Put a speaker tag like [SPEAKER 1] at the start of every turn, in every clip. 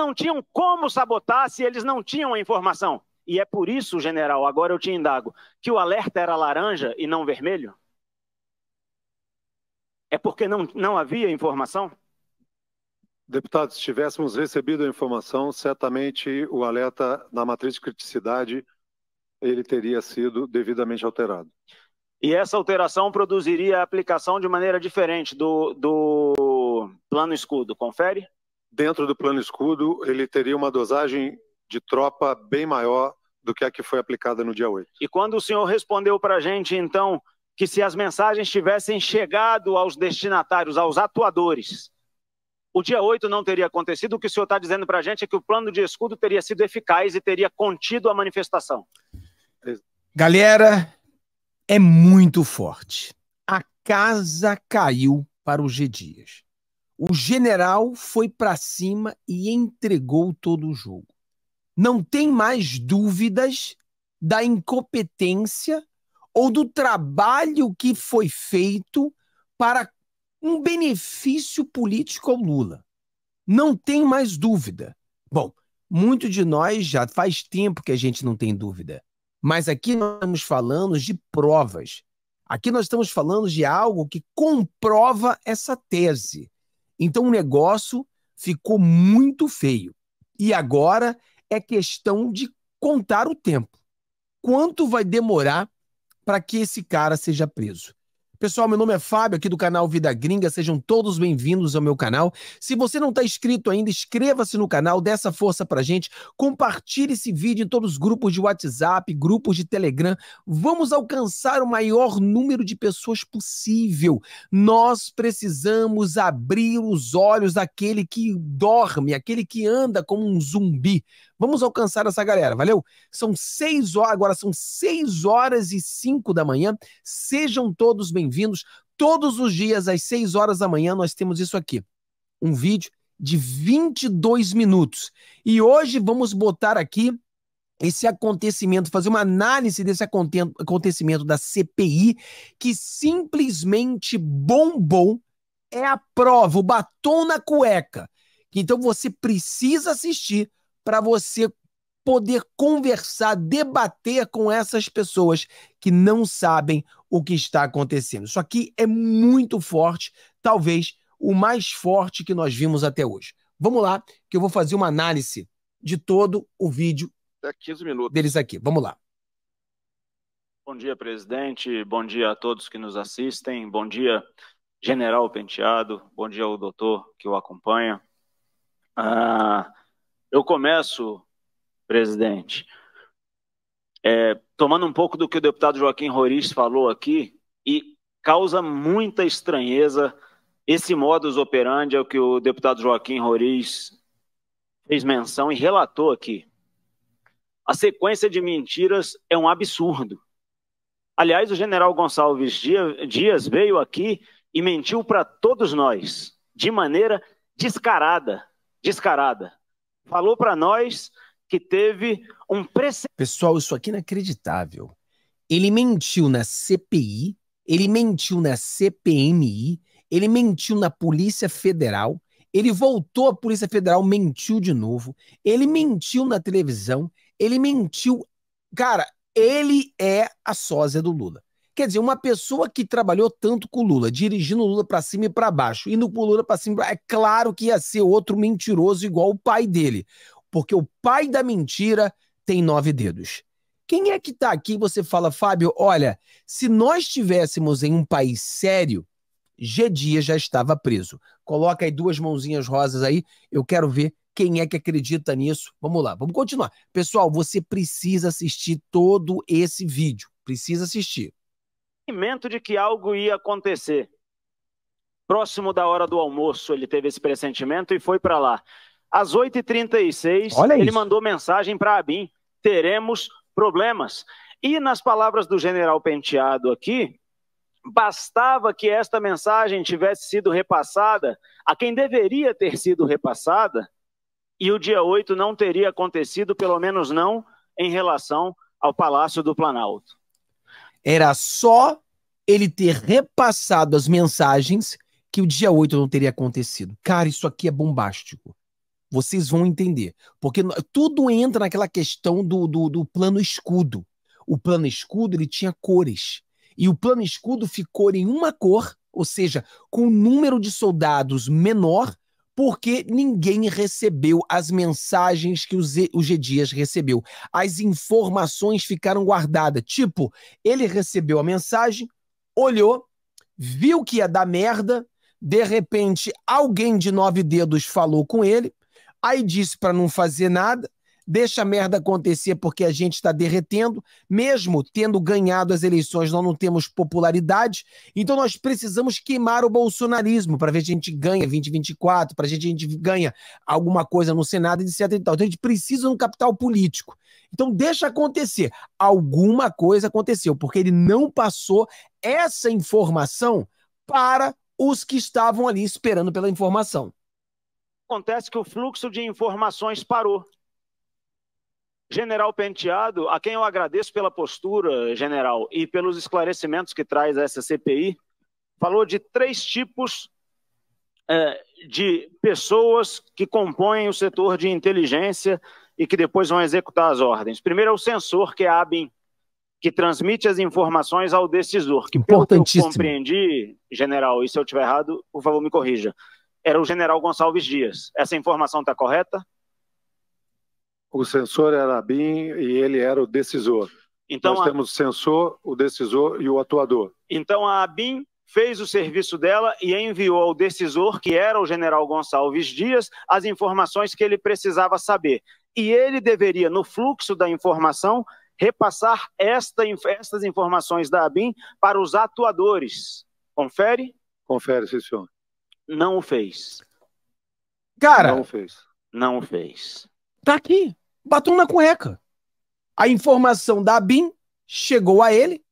[SPEAKER 1] não tinham como sabotar se eles não tinham a informação. E é por isso, general, agora eu te indago, que o alerta era laranja e não vermelho?
[SPEAKER 2] É porque não, não havia informação? Deputado, se tivéssemos recebido a informação, certamente o alerta na matriz de criticidade ele teria sido devidamente alterado.
[SPEAKER 1] E essa alteração produziria a aplicação de
[SPEAKER 2] maneira diferente do, do plano escudo, confere? dentro do plano escudo, ele teria uma dosagem de tropa bem maior do que a que foi aplicada no dia 8.
[SPEAKER 1] E quando o senhor respondeu para a gente, então, que se as mensagens tivessem chegado aos destinatários, aos atuadores, o dia 8 não teria acontecido. O que o senhor está dizendo para a gente é que o plano de escudo teria sido eficaz e teria contido a manifestação.
[SPEAKER 3] Galera, é muito forte. A casa caiu para o G. Dias. O general foi para cima e entregou todo o jogo. Não tem mais dúvidas da incompetência ou do trabalho que foi feito para um benefício político ao Lula. Não tem mais dúvida. Bom, muito de nós já faz tempo que a gente não tem dúvida. Mas aqui nós estamos falando de provas. Aqui nós estamos falando de algo que comprova essa tese. Então o negócio ficou muito feio. E agora é questão de contar o tempo. Quanto vai demorar para que esse cara seja preso? Pessoal, meu nome é Fábio, aqui do canal Vida Gringa. Sejam todos bem-vindos ao meu canal. Se você não está inscrito ainda, inscreva-se no canal, dê essa força para gente. Compartilhe esse vídeo em todos os grupos de WhatsApp, grupos de Telegram. Vamos alcançar o maior número de pessoas possível. Nós precisamos abrir os olhos daquele que dorme, aquele que anda como um zumbi. Vamos alcançar essa galera, valeu? São seis horas, agora são seis horas e cinco da manhã. Sejam todos bem-vindos. Todos os dias, às seis horas da manhã, nós temos isso aqui. Um vídeo de 22 minutos. E hoje vamos botar aqui esse acontecimento, fazer uma análise desse acontecimento da CPI que simplesmente bombou. É a prova, o batom na cueca. Então você precisa assistir para você poder conversar, debater com essas pessoas que não sabem o que está acontecendo. Isso aqui é muito forte, talvez o mais forte que nós vimos até hoje. Vamos lá, que eu vou fazer uma análise de todo o vídeo é 15 minutos. deles aqui. Vamos lá.
[SPEAKER 1] Bom dia, presidente. Bom dia a todos que nos assistem. Bom dia, general Penteado. Bom dia ao doutor que o acompanha. Ah, eu começo, presidente, é, tomando um pouco do que o deputado Joaquim Roriz falou aqui, e causa muita estranheza esse modus operandi ao é que o deputado Joaquim Roriz fez menção e relatou aqui. A sequência de mentiras é um absurdo. Aliás, o general Gonçalves Dias veio aqui e mentiu para todos nós, de maneira descarada. Descarada
[SPEAKER 3] falou para nós que teve um precedente. Pessoal, isso aqui é inacreditável. Ele mentiu na CPI, ele mentiu na CPMI, ele mentiu na Polícia Federal, ele voltou à Polícia Federal, mentiu de novo, ele mentiu na televisão, ele mentiu. Cara, ele é a sósia do Lula. Quer dizer, uma pessoa que trabalhou tanto com o Lula, dirigindo o Lula para cima e para baixo, indo com o Lula para cima, baixo, é claro que ia ser outro mentiroso igual o pai dele, porque o pai da mentira tem nove dedos. Quem é que está aqui e você fala, Fábio, olha, se nós estivéssemos em um país sério, Gedia já estava preso. Coloca aí duas mãozinhas rosas aí, eu quero ver quem é que acredita nisso. Vamos lá, vamos continuar. Pessoal, você precisa assistir todo esse vídeo, precisa assistir
[SPEAKER 1] pressentimento de que algo ia acontecer. Próximo da hora do almoço, ele teve esse pressentimento e foi para lá. Às 8h36, Olha ele isso. mandou mensagem para Abin: teremos problemas. E nas palavras do general Penteado aqui, bastava que esta mensagem tivesse sido repassada a quem deveria ter sido repassada, e o dia 8 não teria acontecido, pelo menos não em relação ao Palácio do
[SPEAKER 3] Planalto. Era só ele ter repassado as mensagens que o dia 8 não teria acontecido. Cara, isso aqui é bombástico. Vocês vão entender. Porque tudo entra naquela questão do, do, do plano escudo. O plano escudo ele tinha cores. E o plano escudo ficou em uma cor, ou seja, com um número de soldados menor porque ninguém recebeu as mensagens que o, G Dias recebeu. As informações ficaram guardadas. Tipo, ele recebeu a mensagem, olhou, viu que ia dar merda, de repente alguém de nove dedos falou com ele, aí disse para não fazer nada, deixa a merda acontecer porque a gente está derretendo, mesmo tendo ganhado as eleições, nós não temos popularidade, então nós precisamos queimar o bolsonarismo para ver se a gente ganha 2024, para ver se a gente ganha alguma coisa no Senado, etc. E tal. Então a gente precisa de um capital político. Então deixa acontecer. Alguma coisa aconteceu, porque ele não passou essa informação para os que estavam ali esperando pela informação.
[SPEAKER 1] Acontece que o fluxo de informações parou. General Penteado, a quem eu agradeço pela postura, general, e pelos esclarecimentos que traz essa CPI, falou de três tipos é, de pessoas que compõem o setor de inteligência e que depois vão executar as ordens. Primeiro é o sensor, que é a ABIN, que transmite as informações ao decisor, que pelo que eu compreendi, general, e se eu estiver errado, por favor me corrija, era o general Gonçalves Dias. Essa informação está correta?
[SPEAKER 2] o sensor era a BIM e ele era o decisor. Então, Nós a... temos o sensor, o decisor e o atuador.
[SPEAKER 1] Então a BIM fez o serviço dela e enviou ao decisor, que era o general Gonçalves Dias, as informações que ele precisava saber. E ele deveria, no fluxo da informação, repassar esta, estas informações da ABIN para os atuadores. Confere? Confere, sim, senhor. Não o fez. Cara! Não o fez. Não o fez.
[SPEAKER 3] Tá aqui batom na cueca. A informação da BIM chegou a ele,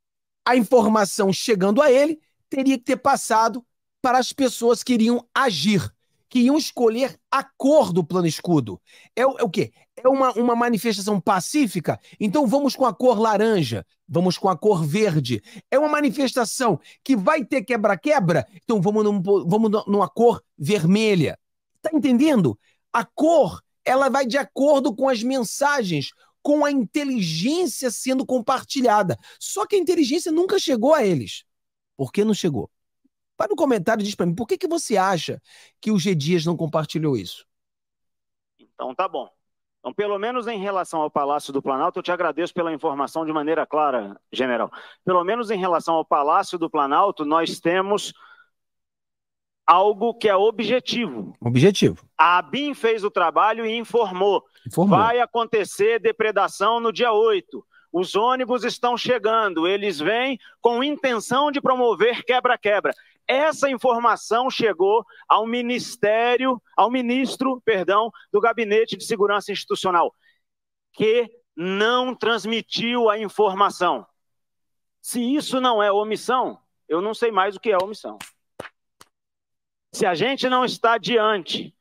[SPEAKER 3] a informação chegando a ele teria que ter passado para as pessoas que iriam agir, que iam escolher a cor do plano escudo. É, é o quê? É uma, uma manifestação pacífica? Então vamos com a cor laranja, vamos com a cor verde. É uma manifestação que vai ter quebra-quebra? Então vamos, num, vamos numa cor vermelha. Está entendendo? A cor ela vai de acordo com as mensagens, com a inteligência sendo compartilhada. Só que a inteligência nunca chegou a eles. Por que não chegou? Vai no comentário e diz para mim, por que, que você acha que o G Dias não compartilhou isso?
[SPEAKER 1] Então tá bom. Então, pelo menos em relação ao Palácio do Planalto, eu te agradeço pela informação de maneira clara, general. Pelo menos em relação ao Palácio do Planalto, nós temos algo que é objetivo.
[SPEAKER 3] Objetivo.
[SPEAKER 1] A ABIN fez o trabalho e informou. informou. Vai acontecer depredação no dia 8. Os ônibus estão chegando, eles vêm com intenção de promover quebra-quebra. Essa informação chegou ao ministério, ao ministro, perdão, do Gabinete de Segurança Institucional, que não transmitiu a informação. Se isso não é omissão, eu não sei mais o que é omissão. Se a gente não está diante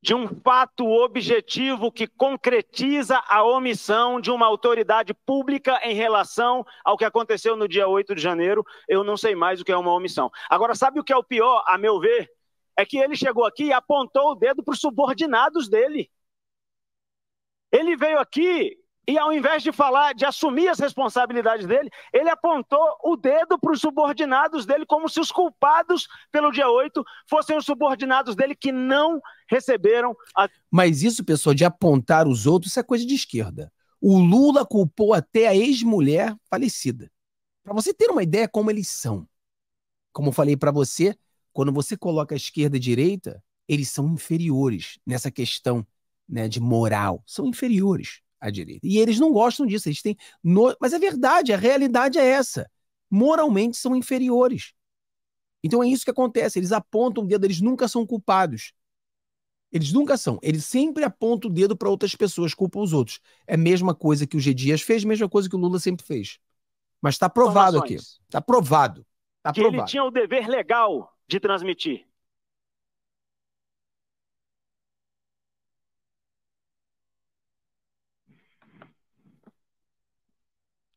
[SPEAKER 1] de um fato objetivo que concretiza a omissão de uma autoridade pública em relação ao que aconteceu no dia 8 de janeiro, eu não sei mais o que é uma omissão. Agora, sabe o que é o pior, a meu ver? É que ele chegou aqui e apontou o dedo para os subordinados dele. Ele veio aqui e ao invés de falar, de assumir as responsabilidades dele, ele apontou o dedo para os subordinados dele, como se os culpados
[SPEAKER 3] pelo dia 8 fossem os subordinados dele que não receberam a... Mas isso, pessoal, de apontar os outros, isso é coisa de esquerda. O Lula culpou até a ex-mulher falecida. Para você ter uma ideia como eles são. Como eu falei para você, quando você coloca a esquerda e a direita, eles são inferiores nessa questão né, de moral. São inferiores à direita. E eles não gostam disso, eles têm. No... Mas é verdade, a realidade é essa. Moralmente são inferiores. Então é isso que acontece. Eles apontam o dedo, eles nunca são culpados. Eles nunca são. Eles sempre apontam o dedo para outras pessoas, culpam os outros. É a mesma coisa que o G. Dias fez, mesma coisa que o Lula sempre fez. Mas está provado aqui. Está provado. Tá que provado. ele
[SPEAKER 1] tinha o dever legal de transmitir.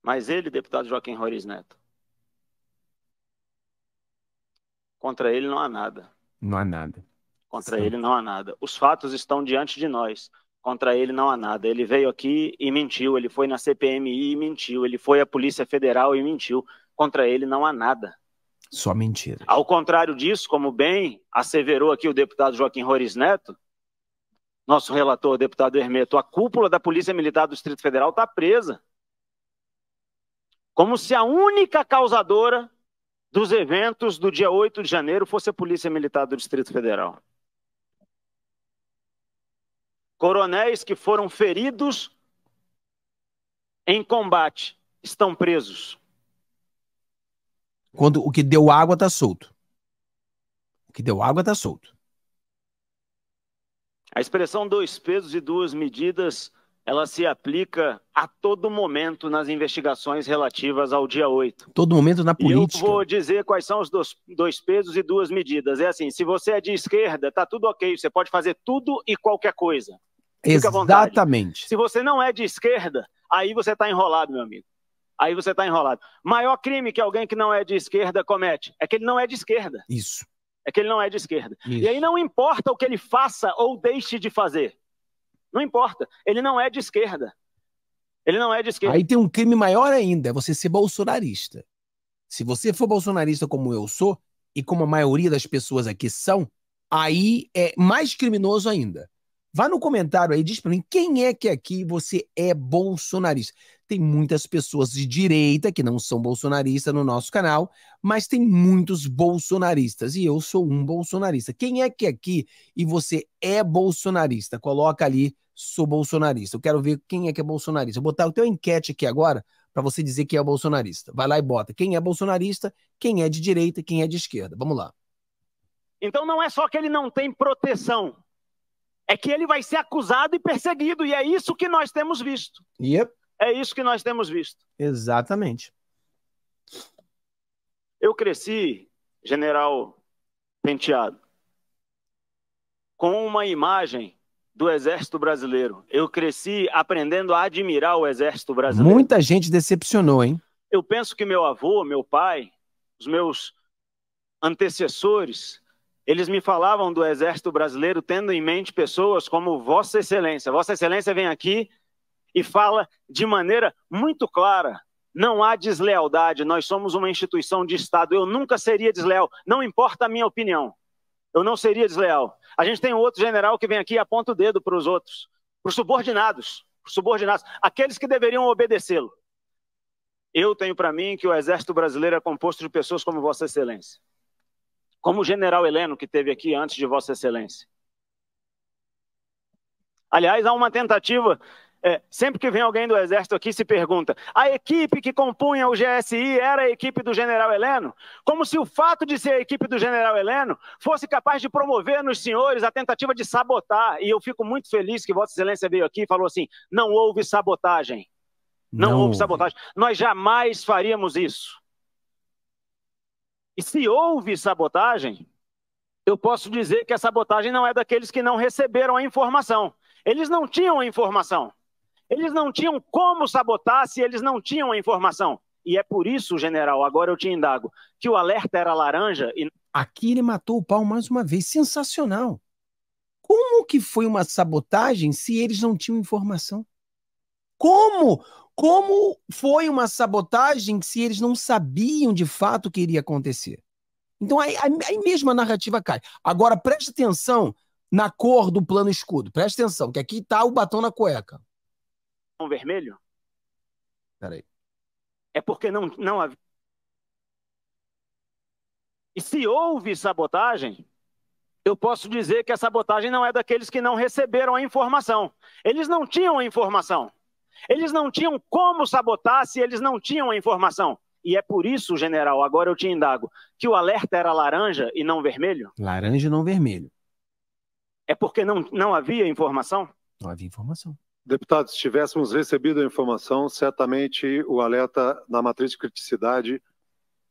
[SPEAKER 1] Mas ele, deputado Joaquim Roriz Neto, contra ele não há nada.
[SPEAKER 3] Não há nada. Contra Sim. ele
[SPEAKER 1] não há nada. Os fatos estão diante de nós. Contra ele não há nada. Ele veio aqui e mentiu. Ele foi na CPMI e mentiu. Ele foi à Polícia Federal e mentiu. Contra ele não há nada. Só mentira. Ao contrário disso, como bem asseverou aqui o deputado Joaquim Roriz Neto, nosso relator, deputado Hermeto, a cúpula da Polícia Militar do Distrito Federal está presa. Como se a única causadora dos eventos do dia 8 de janeiro fosse a Polícia Militar do Distrito Federal. Coronéis que foram feridos em combate estão presos.
[SPEAKER 3] Quando o que deu água está solto. O que deu água está solto.
[SPEAKER 1] A expressão dois pesos e duas medidas ela se aplica a todo momento nas investigações relativas ao dia 8.
[SPEAKER 3] Todo momento na política.
[SPEAKER 1] E eu vou dizer quais são os dois, dois, pesos e duas medidas. É assim, se você é de esquerda, tá tudo ok, você pode fazer tudo e qualquer coisa. Fica
[SPEAKER 3] Exatamente.
[SPEAKER 1] Se você não é de esquerda, aí você está enrolado, meu amigo. Aí você está enrolado. Maior crime que alguém que não é de esquerda comete é que ele não é de esquerda. Isso. É que ele não é de esquerda. Isso. E aí não importa o que ele faça ou deixe de fazer. Não importa. Ele não é de esquerda. Ele não é de esquerda. Aí tem
[SPEAKER 3] um crime maior ainda, é você ser bolsonarista. Se você for bolsonarista como eu sou, e como a maioria das pessoas aqui são, aí é mais criminoso ainda. Vá no comentário aí, diz pra mim quem é que aqui você é bolsonarista. Tem muitas pessoas de direita que não são bolsonaristas no nosso canal, mas tem muitos bolsonaristas e eu sou um bolsonarista. Quem é que é aqui e você é bolsonarista? Coloca ali sou bolsonarista. Eu quero ver quem é que é bolsonarista. Vou botar o teu enquete aqui agora para você dizer que é bolsonarista. Vai lá e bota quem é bolsonarista, quem é de direita, quem é de esquerda. Vamos lá.
[SPEAKER 1] Então não é só que ele não tem proteção, é que ele vai ser acusado e perseguido, e é isso que nós temos visto. Yep. É isso que nós temos visto.
[SPEAKER 3] Exatamente.
[SPEAKER 1] Eu cresci, general Penteado, com uma imagem do Exército Brasileiro. Eu cresci aprendendo a admirar o Exército Brasileiro.
[SPEAKER 3] Muita gente decepcionou, hein?
[SPEAKER 1] Eu penso que meu avô, meu pai, os meus antecessores, eles me falavam do Exército Brasileiro tendo em mente pessoas como Vossa Excelência. Vossa Excelência vem aqui e fala de maneira muito clara: não há deslealdade, nós somos uma instituição de Estado. Eu nunca seria desleal, não importa a minha opinião. Eu não seria desleal. A gente tem outro general que vem aqui e aponta o dedo para os outros, para os subordinados, os subordinados, aqueles que deveriam obedecê-lo. Eu tenho para mim que o Exército Brasileiro é composto de pessoas como Vossa Excelência, como o General Heleno que teve aqui antes de Vossa Excelência. Aliás, há uma tentativa é, sempre que vem alguém do Exército aqui se pergunta: a equipe que compunha o GSI era a equipe do General Heleno? Como se o fato de ser a equipe do General Heleno fosse capaz de promover nos senhores a tentativa de sabotar. E eu fico muito feliz que Vossa Excelência veio aqui e falou assim: não houve sabotagem. Não, não houve sabotagem. Nós jamais faríamos isso. E se houve sabotagem, eu posso dizer que a sabotagem não é daqueles que não receberam a informação. Eles não tinham a informação. Eles não tinham como sabotar se eles não tinham a informação. E é por isso, general, agora eu te indago, que o alerta era laranja e.
[SPEAKER 3] Aqui ele matou o pau mais uma vez. Sensacional! Como que foi uma sabotagem se eles não tinham informação? Como? Como foi uma sabotagem se eles não sabiam de fato o que iria acontecer? Então aí, aí mesmo a narrativa cai. Agora preste atenção na cor do plano escudo. Preste atenção, que aqui está o batom na cueca
[SPEAKER 1] vermelho? Peraí. É porque não, não havia. E se houve sabotagem, eu posso dizer que a sabotagem não é daqueles que não receberam a informação. Eles não tinham a informação. Eles não tinham como sabotar se eles não tinham a informação. E é por isso, general, agora eu te indago, que o alerta era laranja e não vermelho?
[SPEAKER 2] Laranja e não vermelho.
[SPEAKER 1] É porque não, não havia informação?
[SPEAKER 2] Não havia informação. Deputado, se tivéssemos recebido a informação, certamente o alerta na matriz de criticidade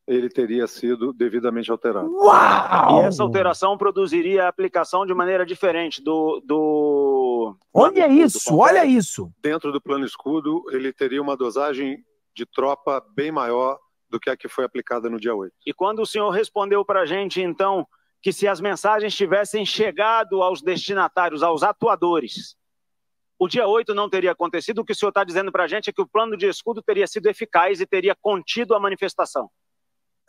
[SPEAKER 2] ele teria sido devidamente alterado.
[SPEAKER 1] Uau! E essa
[SPEAKER 2] alteração produziria a aplicação de maneira diferente do. do...
[SPEAKER 1] Olha
[SPEAKER 3] do, isso, do olha isso.
[SPEAKER 2] Dentro do plano escudo, ele teria uma dosagem de tropa bem maior do que a que foi aplicada no dia 8. E quando o senhor respondeu para a gente,
[SPEAKER 1] então, que se as mensagens tivessem chegado aos destinatários, aos atuadores, o dia 8 não teria acontecido. O que o senhor está dizendo para a gente é que o plano de escudo teria sido eficaz
[SPEAKER 2] e teria contido a manifestação.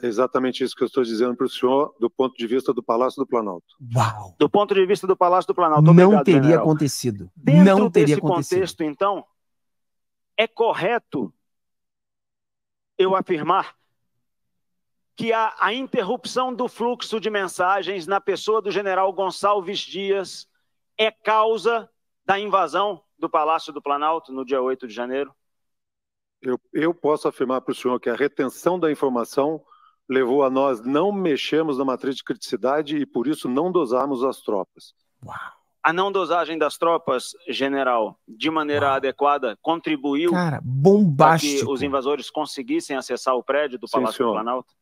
[SPEAKER 2] É exatamente isso que eu estou dizendo para o senhor, do ponto de vista do Palácio do Planalto. Uau! Do ponto de vista do Palácio do Planalto. Obrigado, não teria general.
[SPEAKER 3] acontecido.
[SPEAKER 2] Dentro não teria desse acontecido. contexto, então, é correto
[SPEAKER 1] eu afirmar que a, a interrupção do fluxo de mensagens na pessoa do general Gonçalves Dias é causa da invasão do Palácio do Planalto no dia 8 de janeiro?
[SPEAKER 2] Eu, eu posso afirmar para o senhor que a retenção da informação levou a nós não mexermos na matriz de criticidade e, por isso, não dosarmos as tropas. Uau.
[SPEAKER 1] A não dosagem das tropas, general, de maneira Uau. adequada, contribuiu
[SPEAKER 2] para que
[SPEAKER 1] os invasores conseguissem acessar o prédio do Palácio Sim, do Planalto?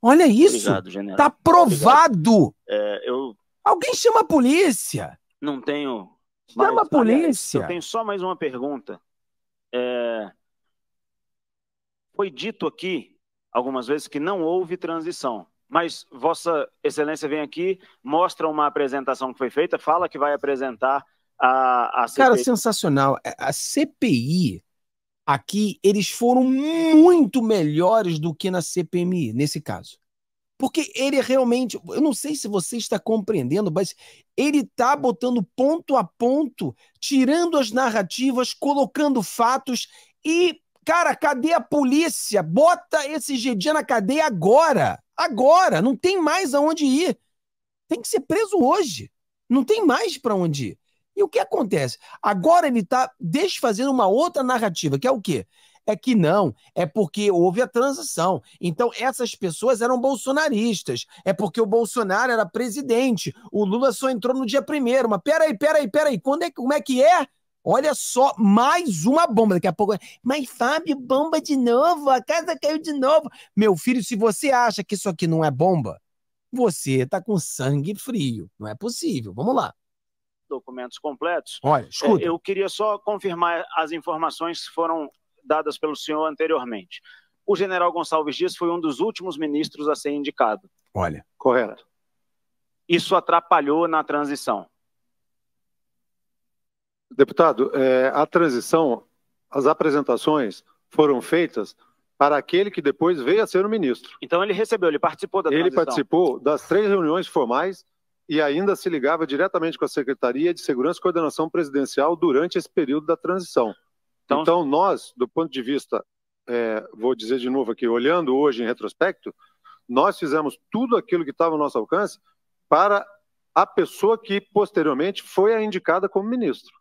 [SPEAKER 3] Olha isso! Obrigado, general. Tá provado!
[SPEAKER 1] É, eu...
[SPEAKER 3] Alguém chama a polícia!
[SPEAKER 1] Não tenho
[SPEAKER 3] Chama Mas, a polícia. Aliás, eu tenho
[SPEAKER 1] só mais uma pergunta. É... Foi dito aqui algumas vezes que não houve transição. Mas Vossa Excelência vem aqui, mostra uma apresentação que foi feita, fala que vai apresentar a,
[SPEAKER 3] a CPI. Cara, sensacional. É, a CPI aqui, eles foram muito melhores do que na CPMI, nesse caso. Porque ele é realmente, eu não sei se você está compreendendo, mas ele está botando ponto a ponto, tirando as narrativas, colocando fatos e, cara, cadê a polícia? Bota esse GD na cadeia agora! Agora! Não tem mais aonde ir. Tem que ser preso hoje. Não tem mais para onde ir. E o que acontece? Agora ele está desfazendo uma outra narrativa, que é o quê? É que não, é porque houve a transição. Então, essas pessoas eram bolsonaristas, é porque o Bolsonaro era presidente, o Lula só entrou no dia primeiro. Mas peraí, peraí, peraí, quando é, como é que é? Olha só, mais uma bomba. Daqui a pouco. Mas, Fábio, bomba de novo, a casa caiu de novo. Meu filho, se você acha que isso aqui não é bomba, você tá com sangue frio. Não é possível. Vamos lá.
[SPEAKER 1] Documentos completos. Olha, escuta. É, eu queria só confirmar as informações que foram dadas pelo senhor anteriormente. O general Gonçalves Dias foi um dos últimos ministros a ser indicado.
[SPEAKER 2] Olha. Correto. Isso atrapalhou na transição. Deputado, é, a transição, as apresentações foram feitas para aquele que depois veio a ser o ministro. Então ele recebeu, ele participou da transição. Ele participou das três reuniões formais e ainda se ligava diretamente com a Secretaria de Segurança e Coordenação Presidencial durante esse período da transição. Então, então nós, do ponto de vista, é, vou dizer de novo aqui, olhando hoje em retrospecto, nós fizemos tudo aquilo que estava ao nosso alcance para a pessoa que posteriormente foi a indicada como ministro.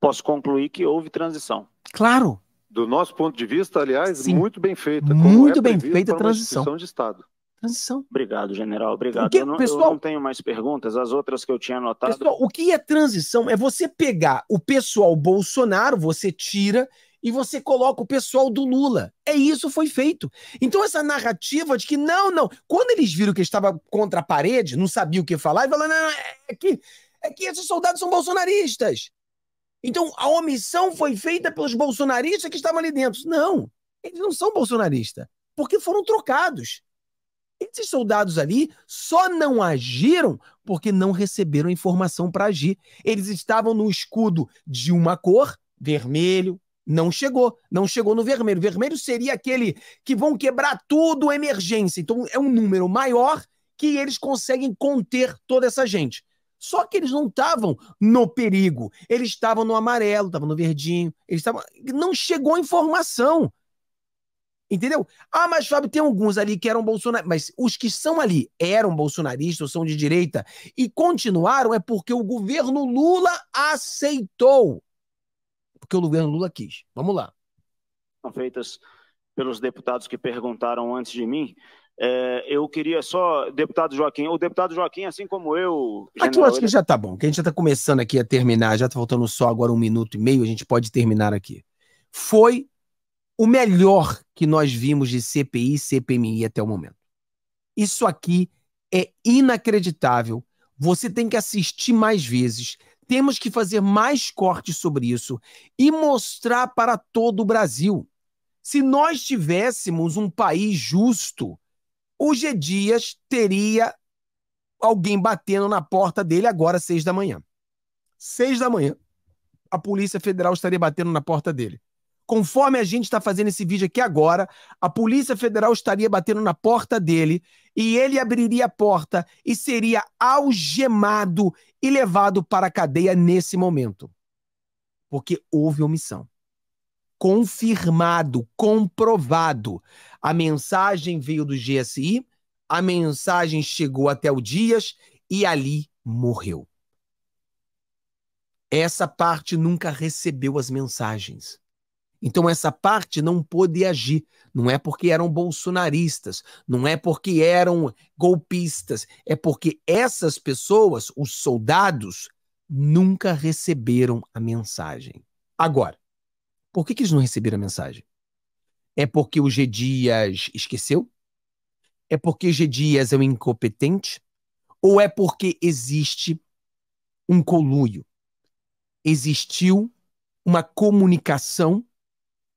[SPEAKER 2] Posso concluir que houve transição. Claro. Do nosso ponto de vista, aliás, Sim. muito bem feita. Muito é bem feita a transição. de Estado
[SPEAKER 3] transição.
[SPEAKER 1] Obrigado, general. Obrigado. Porque, eu, não, pessoal, eu não tenho mais perguntas. As outras que eu tinha anotado. Pessoal,
[SPEAKER 3] o que é transição? É você pegar o pessoal Bolsonaro, você tira e você coloca o pessoal do Lula. É isso foi feito. Então essa narrativa de que não, não, quando eles viram que estava contra a parede, não sabia o que falar, e falaram, não, é, é que, é que esses soldados são bolsonaristas. Então a omissão foi feita pelos bolsonaristas que estavam ali dentro. Não, eles não são bolsonaristas, porque foram trocados. Esses soldados ali só não agiram porque não receberam informação para agir. Eles estavam no escudo de uma cor, vermelho, não chegou, não chegou no vermelho. Vermelho seria aquele que vão quebrar tudo, emergência. Então é um número maior que eles conseguem conter toda essa gente. Só que eles não estavam no perigo, eles estavam no amarelo, estavam no verdinho, eles estavam. Não chegou informação. Entendeu? Ah, mas Fábio, tem alguns ali que eram bolsonaristas. Mas os que são ali eram bolsonaristas ou são de direita e continuaram é porque o governo Lula aceitou. Porque o governo Lula quis. Vamos lá.
[SPEAKER 1] São feitas pelos deputados que perguntaram antes de mim. É, eu queria só, deputado Joaquim, o deputado Joaquim, assim como eu. General, aqui eu acho que já
[SPEAKER 3] tá bom, que a gente já tá começando aqui a terminar, já tá faltando só agora um minuto e meio, a gente pode terminar aqui. Foi o melhor que nós vimos de CPI e CPMI até o momento. Isso aqui é inacreditável. Você tem que assistir mais vezes. Temos que fazer mais cortes sobre isso e mostrar para todo o Brasil. Se nós tivéssemos um país justo, o G Dias teria alguém batendo na porta dele agora às seis da manhã. Seis da manhã, a Polícia Federal estaria batendo na porta dele. Conforme a gente está fazendo esse vídeo aqui agora, a Polícia Federal estaria batendo na porta dele e ele abriria a porta e seria algemado e levado para a cadeia nesse momento. Porque houve omissão. Confirmado, comprovado. A mensagem veio do GSI, a mensagem chegou até o Dias e ali morreu. Essa parte nunca recebeu as mensagens. Então essa parte não pôde agir. Não é porque eram bolsonaristas, não é porque eram golpistas, é porque essas pessoas, os soldados, nunca receberam a mensagem. Agora, por que, que eles não receberam a mensagem? É porque o G. Dias esqueceu? É porque o G. Dias é um incompetente? Ou é porque existe um coluio? Existiu uma comunicação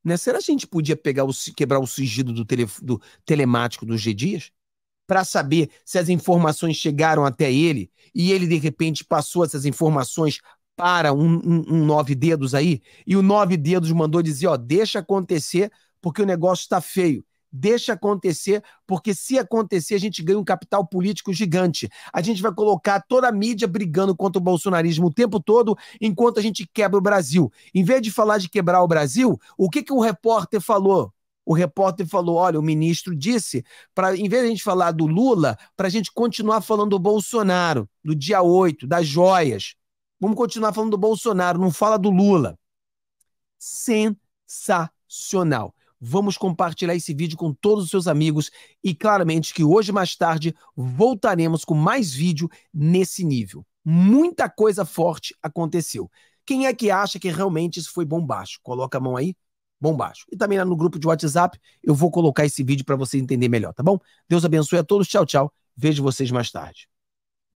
[SPEAKER 3] né? Será que a gente podia pegar o, quebrar o sigilo do, tele, do telemático do G Dias? Para saber se as informações chegaram até ele e ele, de repente, passou essas informações para um, um, um nove dedos aí, e o nove dedos mandou dizer: ó, deixa acontecer, porque o negócio está feio. Deixa acontecer, porque se acontecer, a gente ganha um capital político gigante. A gente vai colocar toda a mídia brigando contra o bolsonarismo o tempo todo, enquanto a gente quebra o Brasil. Em vez de falar de quebrar o Brasil, o que, que o repórter falou? O repórter falou: olha, o ministro disse, para em vez de a gente falar do Lula, para a gente continuar falando do Bolsonaro, do dia 8, das joias. Vamos continuar falando do Bolsonaro, não fala do Lula. Sensacional. Vamos compartilhar esse vídeo com todos os seus amigos e claramente que hoje mais tarde voltaremos com mais vídeo nesse nível. Muita coisa forte aconteceu. Quem é que acha que realmente isso foi bombástico? Coloca a mão aí, bombástico. E também lá no grupo de WhatsApp eu vou colocar esse vídeo para você entender melhor, tá bom? Deus abençoe a todos. Tchau, tchau. Vejo vocês mais tarde.